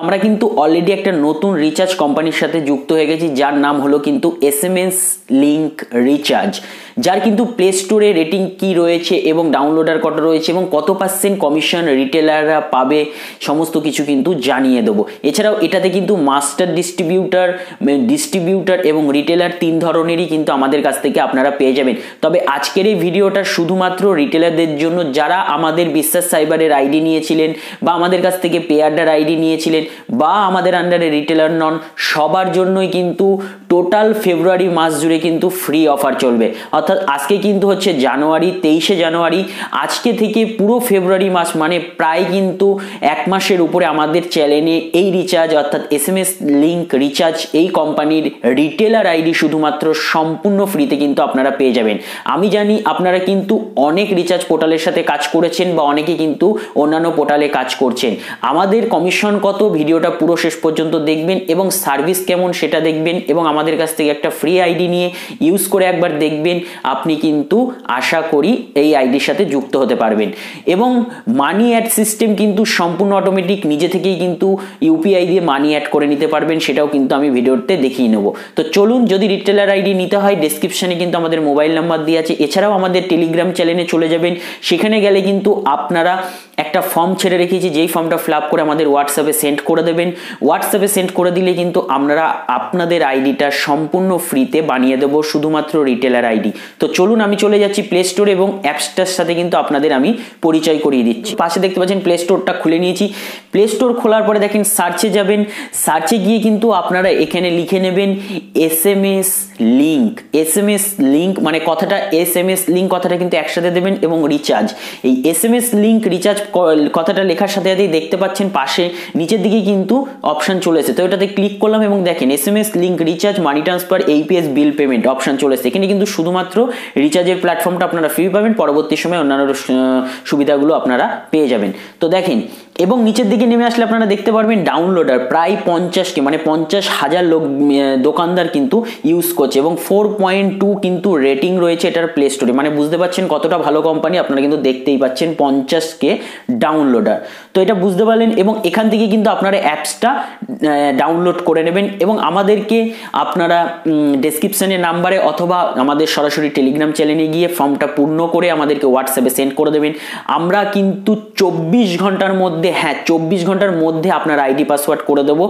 আমরা কিন্তু অলরেডি একটা নতুন রিচার্জ কোম্পানির সাথে যুক্ত হয়ে গেছি যার নাম হলো কিন্তু S M S link recharge যার কিন্তু প্লে স্টোরে রেটিং কি রয়েছে এবং ডাউনলোডার কত রয়েছে এবং কত পার্সেন্ট কমিশন রিটেলাররা পাবে সমস্ত কিছু কিন্তু জানিয়ে দেবো এছাড়াও এটাতে কিন্তু মাস্টার ডিস্ট্রিবিউটার ডিস্ট্রিবিউটার এবং রিটেলার তিন ধরনেরই কিন্তু আমাদের কাছ থেকে আপনারা পেয়ে যাবেন তবে আজকের এই ভিডিওটা শুধুমাত্র রিটেলারদের জন্য যারা আমাদের বিশ্বাস সাইবারের আইডি নিয়েছিলেন বা আমাদের কাছ থেকে পেয়ারডার আইডি নিয়েছিলেন লিমিটেড বা আমাদের আন্ডারে রিটেলার নন সবার জন্যই কিন্তু টোটাল ফেব্রুয়ারি মাস জুড়ে কিন্তু ফ্রি অফার চলবে অর্থাৎ আজকে কিন্তু হচ্ছে জানুয়ারি তেইশে জানুয়ারি আজকে থেকে পুরো ফেব্রুয়ারি মাস মানে প্রায় কিন্তু এক মাসের উপরে আমাদের চ্যানেলে এই রিচার্জ অর্থাৎ S M S link recharge এই কোম্পানির রিটেলার আইডি শুধুমাত্র সম্পূর্ণ ফ্রিতে কিন্তু আপনারা পেয়ে যাবেন আমি জানি আপনারা কিন্তু অনেক রিচার্জ পোর্টালের সাথে কাজ করেছেন বা অনেকে কিন্তু অন্যান্য পোর্টালে কাজ করছেন আমাদের কমিশন কত ভিডিওটা পুরো শেষ পর্যন্ত দেখবেন এবং সার্ভিস কেমন সেটা দেখবেন এবং আমাদের কাছ থেকে একটা ফ্রি আইডি নিয়ে ইউজ করে একবার দেখবেন আপনি কিন্তু আশা করি এই আইডির সাথে যুক্ত হতে পারবেন এবং মানি অ্যাড সিস্টেম কিন্তু সম্পূর্ণ অটোমেটিক নিজে থেকেই কিন্তু ইউপিআই দিয়ে মানি অ্যাড করে নিতে পারবেন সেটাও কিন্তু আমি ভিডিওতে দেখিয়ে নেব তো চলুন যদি রিটেলার আইডি নিতে হয় ডেসক্রিপশানে কিন্তু আমাদের মোবাইল নাম্বার দিয়ে আছে এছাড়াও আমাদের টেলিগ্রাম চ্যানেলে চলে যাবেন সেখানে গেলে কিন্তু আপনারা একটা ফর্ম ছেড়ে রেখেছি যেই ফর্মটা ফিল করে আমাদের হোয়াটসঅ্যাপে সেন্ড করে দেবেন হোয়াটসঅ্যাপে সেন্ড করে দিলে কিন্তু আমরা আপনাদের আইডিটা সম্পূর্ণ ফ্রিতে বানিয়ে দেব শুধুমাত্র রিটেলার আইডি তো চলুন আমি চলে যাচ্ছি প্লে স্টোর এবং অ্যাপসটার সাথে কিন্তু আপনাদের আমি পরিচয় করিয়ে দিচ্ছি পাশে দেখতে পাচ্ছেন প্লে স্টোরটা খুলে নিয়েছি প্লে স্টোর খোলার পরে দেখেন সার্চে যাবেন সার্চে গিয়ে কিন্তু আপনারা এখানে লিখে নেবেন S M S link S M S link মানে কথাটা এস এম এস লিঙ্ক কথাটা কিন্তু একসাথে দেবেন এবং রিচার্জ এই S M S link recharge কথাটা লেখার সাথে সাথেই দেখতে পাচ্ছেন পাশে নিচের দিকে থেকে কিন্তু অপশান চলে এসেছে তো এটাতে ক্লিক করলাম এবং দেখেন S M S link recharge money transfer AEPS bill payment option চলে এসেছে এখানে কিন্তু শুধুমাত্র রিচার্জের প্ল্যাটফর্মটা আপনারা ফ্রি পাবেন পরবর্তী সময় অন্যান্য সুবিধাগুলো আপনারা পেয়ে যাবেন তো দেখেন এবং নিচের দিকে নেমে আসলে আপনারা দেখতে পারবেন ডাউনলোডার প্রায় পঞ্চাশটি মানে পঞ্চাশ হাজার লোক দোকানদার কিন্তু ইউজ করছে এবং ফোর পয়েন্ট টু কিন্তু রেটিং রয়েছে এটার প্লে স্টোরে মানে বুঝতে পারছেন কতটা ভালো কোম্পানি আপনারা কিন্তু দেখতেই পাচ্ছেন পঞ্চাশকে ডাউনলোডার তো এটা বুঝতে পারলেন এবং এখান থেকে কিন্তু আপনারা অ্যাপসটা ডাউনলোড করে নেবেন এবং আমাদেরকে আপনারা ডেসক্রিপশানে নাম্বারে অথবা আমাদের সরাসরি টেলিগ্রাম চ্যানেলে গিয়ে ফর্মটা পূর্ণ করে আমাদেরকে হোয়াটসঅ্যাপে সেন্ড করে দেবেন আমরা কিন্তু চব্বিশ ঘন্টার মধ্যে হ্যাঁ চব্বিশ ঘন্টার মধ্যে আপনার আইডি পাসওয়ার্ড করে দেবো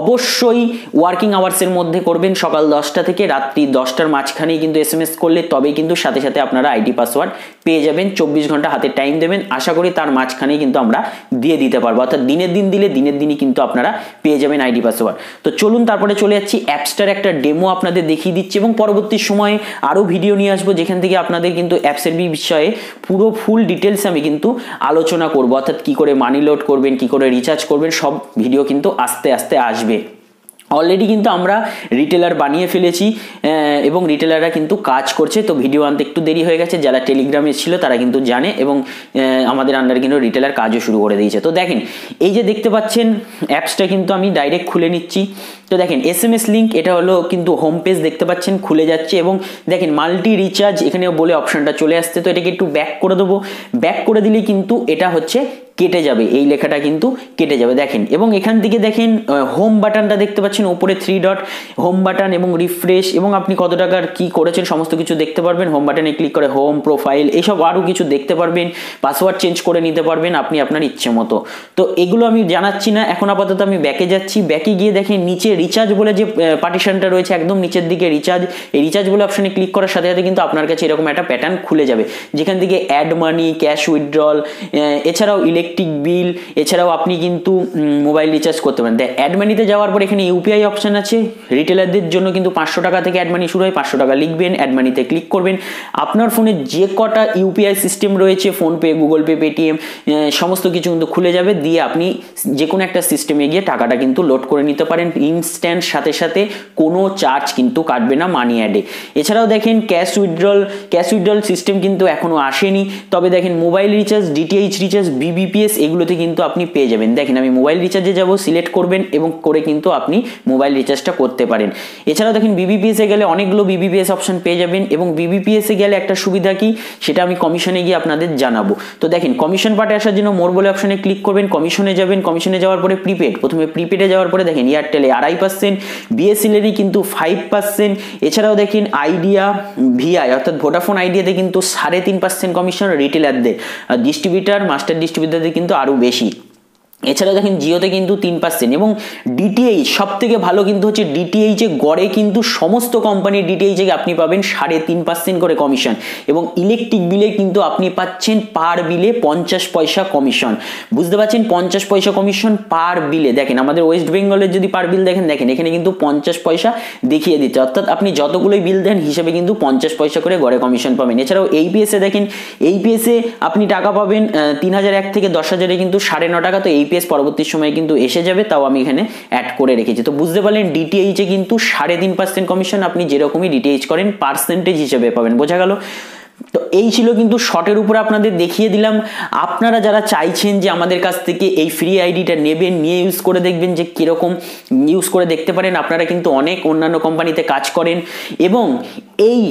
অবশ্যই ওয়ার্কিং আওয়ার্সের মধ্যে করবেন সকাল দশটা থেকে রাত্রি দশটার মাঝখানে কিন্তু এস এম এস করলে তবেই কিন্তু সাথে সাথে আপনারা আইডি পাসওয়ার্ড পেয়ে যাবেন চব্বিশ ঘন্টা হাতে টাইম দেবেন আশা করি তার মাঝখানেই কিন্তু আমরা দিয়ে দিতে পারবো অর্থাৎ দিনের দিন দিলে দিনের দিন তিনি কিন্তু আপনারা পেয়ে যাবেন আইডি পাসওয়ার্ড তো চলুন তারপরে চলে যাচ্ছি অ্যাপসটার একটা ডেমো আপনাদের দেখিয়ে দিচ্ছি এবং পরবর্তী সময়ে আরও ভিডিও নিয়ে আসবো যেখান থেকে আপনাদের কিন্তু অ্যাপসের বিষয়ে পুরো ফুল ডিটেলস আমি কিন্তু আলোচনা করব অর্থাৎ কী করে মানি লোড করবেন কী করে রিচার্জ করবেন সব ভিডিও কিন্তু আস্তে আস্তে আসবে অলরেডি কিন্তু আমরা রিটেলার বানিয়ে ফেলেছি এবং রিটেলাররা কিন্তু কাজ করছে তো ভিডিও আনতে একটু দেরি হয়ে গেছে যারা টেলিগ্রামে ছিল তারা কিন্তু জানে এবং আমাদের আন্ডারে কিন্তু রিটেলার কাজও শুরু করে দিয়েছে তো দেখেন এই যে দেখতে পাচ্ছেন অ্যাপসটা কিন্তু আমি ডাইরেক্ট খুলে নিচ্ছি তো দেখেন এস এম এস লিঙ্ক এটা হলো কিন্তু হোম পেজ দেখতে পাচ্ছেন খুলে যাচ্ছে এবং দেখেন মাল্টি রিচার্জ এখানে বলে অপশানটা চলে আসছে তো এটাকে একটু ব্যাক করে দেবো ব্যাক করে দিলে কিন্তু এটা হচ্ছে কেটে যাবে এই লেখাটা কিন্তু কেটে যাবে দেখেন এবং এখান থেকে দেখেন হোম বাটনটা দেখতে পাচ্ছেন ওপরে থ্রি ডট হোম বাটন এবং রিফ্রেশ এবং আপনি কত টাকার কি করেছেন সমস্ত কিছু দেখতে পারবেন হোম বাটনে ক্লিক করে হোম প্রোফাইল এসব আরও কিছু দেখতে পারবেন পাসওয়ার্ড চেঞ্জ করে নিতে পারবেন আপনি আপনার ইচ্ছে মতো তো এগুলো আমি জানাচ্ছি না এখন আপাতত আমি ব্যাকে যাচ্ছি ব্যাকে গিয়ে দেখেন নিচে রিচার্জ বলে যে পার্টিশনটা রয়েছে একদম নিচের দিকে রিচার্জ এই রিচার্জ বলে অপশানে ক্লিক করার সাথে সাথে কিন্তু আপনার কাছে এরকম একটা প্যাটার্ন খুলে যাবে যেখান থেকে অ্যাড মানি ক্যাশ উইথড্রল এছাড়াও ইলেকট্রিক ইলেকট্রিক বিল এছাড়াও আপনি কিন্তু মোবাইল রিচার্জ করতে পারেন দেখ অ্যাডমানিতে যাওয়ার পর এখানে ইউপিআই অপশান আছে রিটেলারদের জন্য কিন্তু পাঁচশো টাকা থেকে অ্যাডমানি শুরু হয় পাঁচশো টাকা লিখবেন অ্যাডমানিতে ক্লিক করবেন আপনার ফোনে যে কটা ইউপিআই সিস্টেম রয়েছে ফোনপে গুগল পে পেটিএম সমস্ত কিছু কিন্তু খুলে যাবে দিয়ে আপনি যে কোনো একটা সিস্টেমে গিয়ে টাকাটা কিন্তু লোড করে নিতে পারেন ইনস্ট্যান্ট সাথে সাথে কোনো চার্জ কিন্তু কাটবে না মানি অ্যাডে এছাড়াও দেখেন cash withdrawal cash withdrawal system কিন্তু এখনও আসেনি তবে দেখেন mobile recharge DTH recharge BBP EPS এগুলোতে কিন্তু আপনি পেয়ে যাবেন দেখেন আমি মোবাইল রিচার্জে যাব সিলেক্ট করবেন এবং করে কিন্তু আপনি মোবাইল রিচার্জটা করতে পারেন এছাড়াও দেখেন বিবিপিএসে গেলে অনেকগুলো বিবিপিএস অপশন পেয়ে যাবেন এবং বিবিপিএসে গেলে একটা সুবিধা কি সেটা আমি কমিশনে গিয়ে আপনাদের জানাবো তো দেখেন কমিশন পার্টে আসার জন্য মোর বলে অপশনে ক্লিক করবেন কমিশনে যাবেন কমিশনে যাওয়ার পরে প্রিপেড প্রথমে প্রিপেডে যাওয়ার পরে দেখেন এয়ারটেলে আড়াই পার্সেন্ট বিএসএলেরই কিন্তু ফাইভ পার্সেন্ট এছাড়াও দেখেন আইডিয়া ভিআই অর্থাৎ ভোডাফোন আইডিয়াতে কিন্তু সাড়ে তিন পার্সেন্ট কমিশন রিটেলারদের ডিস্ট্রিবিউটার মাস্টার ডিস্ট্রিবিউটারদের কিন্তু আরও বেশি এছাড়া দেখেন জিওতে কিন্তু তিন পার্সেন্ট এবং ডিটিএইচ সব থেকে ভালো কিন্তু হচ্ছে ডিটিএইচে গড়ে কিন্তু সমস্ত কোম্পানির ডিটিএইচে আপনি পাবেন সাড়ে তিন পার্সেন্ট করে কমিশন এবং ইলেকট্রিক বিলে কিন্তু আপনি পাচ্ছেন পার বিলে পঞ্চাশ পয়সা কমিশন বুঝতে পারছেন পঞ্চাশ পয়সা কমিশন পার বিলে দেখেন আমাদের ওয়েস্ট বেঙ্গলের যদি পার বিল দেখেন দেখেন এখানে কিন্তু পঞ্চাশ পয়সা দেখিয়ে দিচ্ছে অর্থাৎ আপনি যতগুলোই বিল দেন হিসেবে কিন্তু পঞ্চাশ পয়সা করে গড়ে কমিশন পাবেন এছাড়াও এইপিএসে দেখেন এইপিএসে আপনি টাকা পাবেন তিন হাজার এক থেকে দশ হাজারে কিন্তু সাড়ে ন টাকা তো এই ডিপিএস পরবর্তী সময়ে কিন্তু এসে যাবে তাও আমি এখানে অ্যাড করে রেখেছি তো বুঝতে পারলেন ডিটিএইচে কিন্তু সাড়ে তিন পার্সেন্ট কমিশন আপনি যেরকমই ডিটিএইচ করেন পার্সেন্টেজ হিসেবে পাবেন বোঝা গেল তো এই ছিল কিন্তু শটের উপরে আপনাদের দেখিয়ে দিলাম আপনারা যারা চাইছেন যে আমাদের কাছ থেকে এই ফ্রি আইডিটা নেবেন নিয়ে ইউজ করে দেখবেন যে কীরকম ইউজ করে দেখতে পারেন আপনারা কিন্তু অনেক অন্যান্য কোম্পানিতে কাজ করেন এবং এই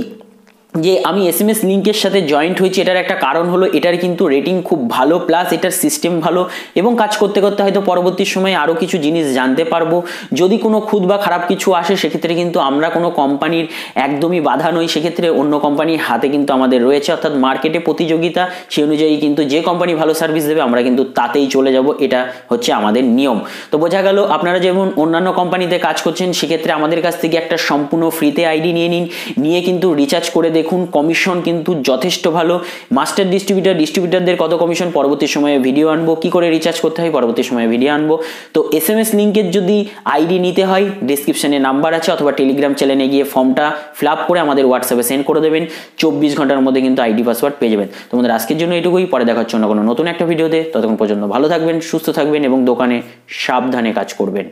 যে আমি এস এম এস লিঙ্কের সাথে জয়েন্ট হয়েছি এটার একটা কারণ হলো এটার কিন্তু রেটিং খুব ভালো প্লাস এটার সিস্টেম ভালো এবং কাজ করতে করতে হয়তো পরবর্তী সময়ে আরও কিছু জিনিস জানতে পারবো যদি কোনো খুদ বা খারাপ কিছু আসে সেক্ষেত্রে কিন্তু আমরা কোনো কোম্পানির একদমই বাধা নই সেক্ষেত্রে অন্য কোম্পানির হাতে কিন্তু আমাদের রয়েছে অর্থাৎ মার্কেটে প্রতিযোগিতা সেই অনুযায়ী কিন্তু যে কোম্পানি ভালো সার্ভিস দেবে আমরা কিন্তু তাতেই চলে যাব এটা হচ্ছে আমাদের নিয়ম তো বোঝা গেল আপনারা যেমন অন্যান্য কোম্পানিতে কাজ করছেন সেক্ষেত্রে আমাদের কাছ থেকে একটা সম্পূর্ণ ফ্রিতে আইডি নিয়ে নিন নিয়ে কিন্তু রিচার্জ করে দেখুন দেখুন কমিশন কিন্তু যথেষ্ট ভালো মাস্টার ডিস্ট্রিবিউটার ডিস্ট্রিবিউটারদের কত কমিশন পরবর্তী সময়ে ভিডিও আনবো কি করে রিচার্জ করতে হয় পরবর্তী সময়ে ভিডিও আনবো তো এস এম এস লিঙ্কের যদি আইডি নিতে হয় ডিসক্রিপশানে নাম্বার আছে অথবা টেলিগ্রাম চ্যানেলে গিয়ে ফর্মটা ফিল আপ করে আমাদের হোয়াটসঅ্যাপে সেন্ড করে দেবেন চব্বিশ ঘন্টার মধ্যে কিন্তু আইডি পাসওয়ার্ড পেয়ে যাবেন তোমাদের আজকের জন্য এটুকুই পরে দেখার জন্য কোনো নতুন একটা ভিডিওতে ততক্ষণ পর্যন্ত ভালো থাকবেন সুস্থ থাকবেন এবং দোকানে সাবধানে কাজ করবেন